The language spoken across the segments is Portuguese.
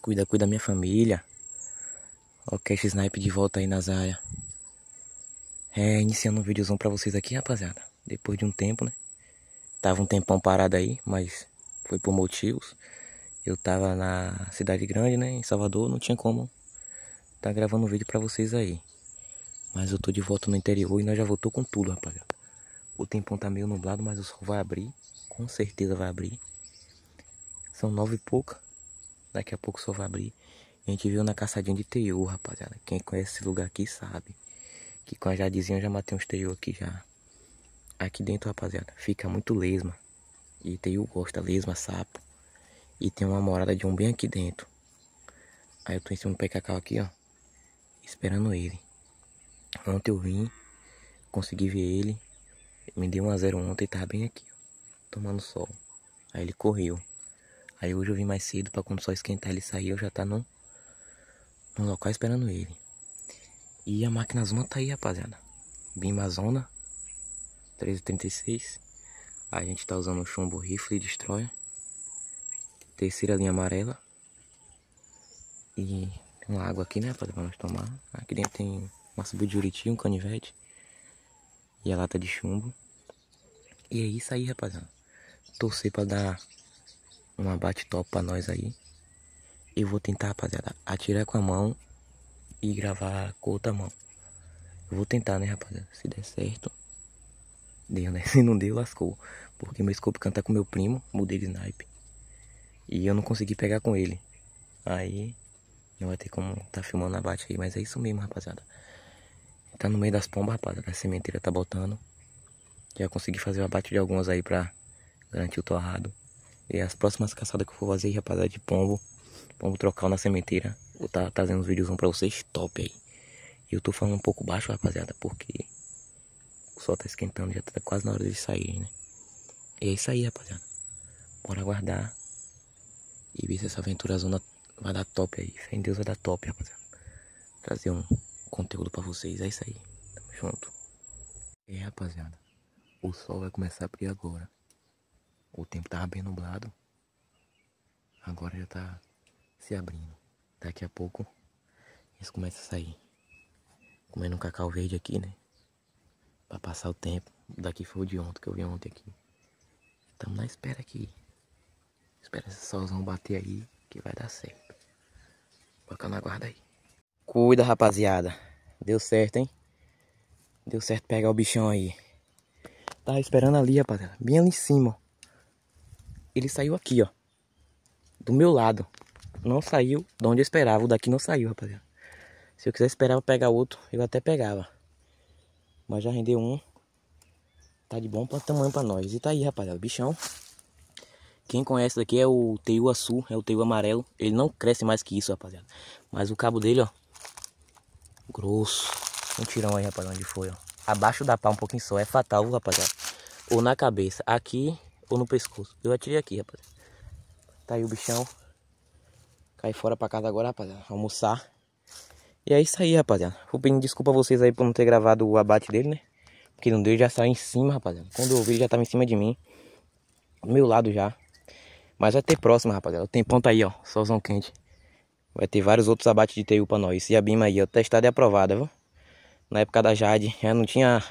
Cuida, cuida da minha família. Ó, Cash Snipe de volta aí na Zaya. É, iniciando um videozão pra vocês aqui, rapaziada. Depois de um tempo, né? Tava um tempão parado aí, mas foi por motivos. Eu tava na cidade grande, né? Em Salvador, não tinha como tá gravando um vídeo pra vocês aí. Mas eu tô de volta no interior e nós já voltou com tudo, rapaziada. O tempão tá meio nublado, mas o sol vai abrir. Com certeza vai abrir. São nove e pouca. Daqui a pouco só vai abrir. A gente viu na caçadinha de teiu, rapaziada. Quem conhece esse lugar aqui sabe. Que com a jadezinha eu já matei uns teiu aqui já. Aqui dentro, rapaziada, fica muito lesma. E teiu gosta, lesma, sapo. E tem uma morada de um bem aqui dentro. Aí eu tô em cima do pecacau aqui, ó. Esperando ele. Ontem eu vim, consegui ver ele. Me deu um a zero ontem e tava bem aqui, ó, Tomando sol. Aí ele correu. Aí hoje eu vim mais cedo para quando só esquentar ele sair, eu já tá no, no local esperando ele. E a máquina zona tá aí, rapaziada. Bimba zona 1336. A gente tá usando o chumbo rifle e destroyer. Terceira linha amarela. E tem uma água aqui, né, rapaziada, pra nós tomar. Aqui dentro tem uma subiduritinha, um canivete. E a lata de chumbo. E é isso aí, rapaziada. Torcer pra dar um abate top pra nós aí. Eu vou tentar, rapaziada, atirar com a mão e gravar com outra mão. Eu vou tentar, né, rapaziada? Se der certo. Deu, né? Se não deu, lascou. Porque meu scope canta com meu primo, mudei de snipe. E eu não consegui pegar com ele. Aí não vai ter como tá filmando abate bate aí. Mas é isso mesmo, rapaziada. Tá no meio das pombas, rapaziada. A sementeira tá botando. Já consegui fazer o abate de algumas aí pra garantir o torrado. E é, as próximas caçadas que eu for fazer, rapaziada, de pombo. Pombo trocar na sementeira. Vou estar tá trazendo uns vídeos pra vocês top aí. E eu tô falando um pouco baixo, rapaziada, porque o sol tá esquentando, já tá quase na hora de sair, né? E é isso aí, rapaziada. Bora aguardar e ver se essa aventura zona vai dar top aí. Fé em Deus vai dar top, rapaziada. Trazer um conteúdo pra vocês. É isso aí. Tamo junto. E é, rapaziada, o sol vai começar a abrir agora. O tempo estava bem nublado. Agora já está se abrindo. Daqui a pouco eles começam a sair. Comendo um cacau verde aqui, né? Pra passar o tempo. Daqui foi o de ontem que eu vi ontem aqui. Estamos na espera aqui. Espera esse solzão bater aí que vai dar certo. Fica na guarda aí. Cuida, rapaziada. Deu certo, hein? Deu certo pegar o bichão aí. Tava tá esperando ali, rapaziada. Bem ali em cima, ó ele saiu aqui, ó. Do meu lado. Não saiu de onde eu esperava. O daqui não saiu, rapaziada. Se eu quiser esperar pegar outro, eu até pegava. Mas já rendeu um. Tá de bom pra tamanho pra nós. E tá aí, rapaziada. Bichão. Quem conhece daqui é o teiu azul, é o teiu amarelo. Ele não cresce mais que isso, rapaziada. Mas o cabo dele, ó. Grosso. Um tirão aí, rapaziada, onde foi, ó. Abaixo da pá um pouquinho só. É fatal, rapaziada. Ou na cabeça. Aqui ou no pescoço. Eu atirei aqui, rapaz. Tá aí o bichão. Cai fora pra casa agora, rapaziada. Almoçar. E é isso aí, rapaziada. Vou pedindo desculpa a vocês aí por não ter gravado o abate dele, né? Porque não deu, já saiu em cima, rapaziada. Quando eu vi, já tava em cima de mim. Do meu lado já. Mas vai ter próxima, rapaziada. O tempão tá aí, ó. Solzão quente. Vai ter vários outros abates de TU pra nós. E a Bima aí, ó. Testada e aprovada, viu? Na época da Jade, já não tinha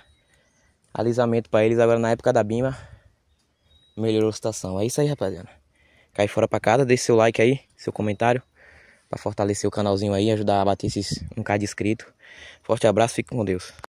alisamento pra eles. Agora na época da Bima, melhorou a situação. É isso aí, rapaziada. Cai fora pra casa, deixe seu like aí, seu comentário. Pra fortalecer o canalzinho aí, ajudar a bater esses 1k de inscrito. Forte abraço, fique com Deus.